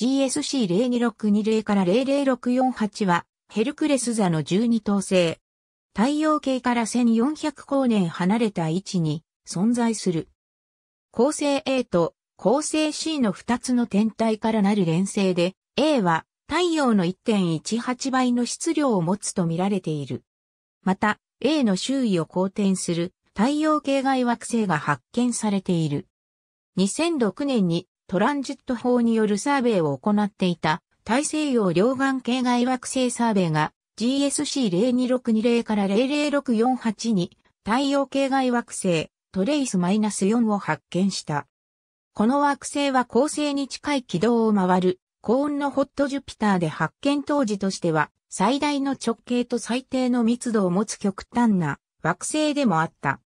GSC02620 から00648は、ヘルクレス座の12等星。太陽系から1400光年離れた位置に存在する。恒星 A と恒星 C の2つの天体からなる連星で、A は太陽の1.18倍の質量を持つと見られている。また、A の周囲を公転する太陽系外惑星が発見されている。2006年にトランジット法によるサーベイを行っていた大西洋両岸系外惑星サーベイが GSC02620 から00648に太陽系外惑星トレイス -4 を発見した。この惑星は恒星に近い軌道を回る高温のホットジュピターで発見当時としては最大の直径と最低の密度を持つ極端な惑星でもあった。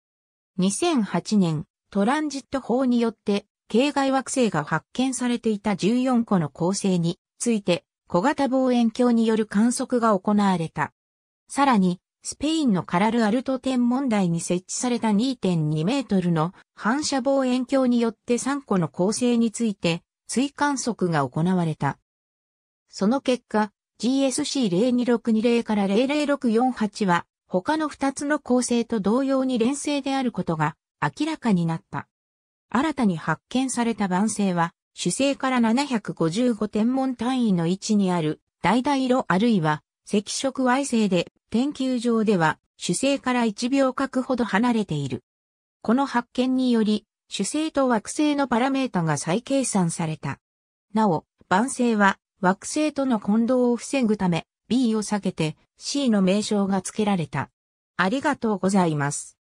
2008年トランジット法によって系外惑星が発見されていた14個の恒星について小型望遠鏡による観測が行われた。さらに、スペインのカラルアルト天文台に設置された2.2メートルの反射望遠鏡によって3個の恒星について追観測が行われた。その結果、GSC02620 から00648は他の2つの恒星と同様に連星であることが明らかになった。新たに発見された晩星は、主星から755天文単位の位置にある、大々色あるいは、赤色矮星で、天球上では、主星から1秒角ほど離れている。この発見により、主星と惑星のパラメータが再計算された。なお、晩星は惑星との混同を防ぐため B を避けて C の名称が付けられた。ありがとうございます。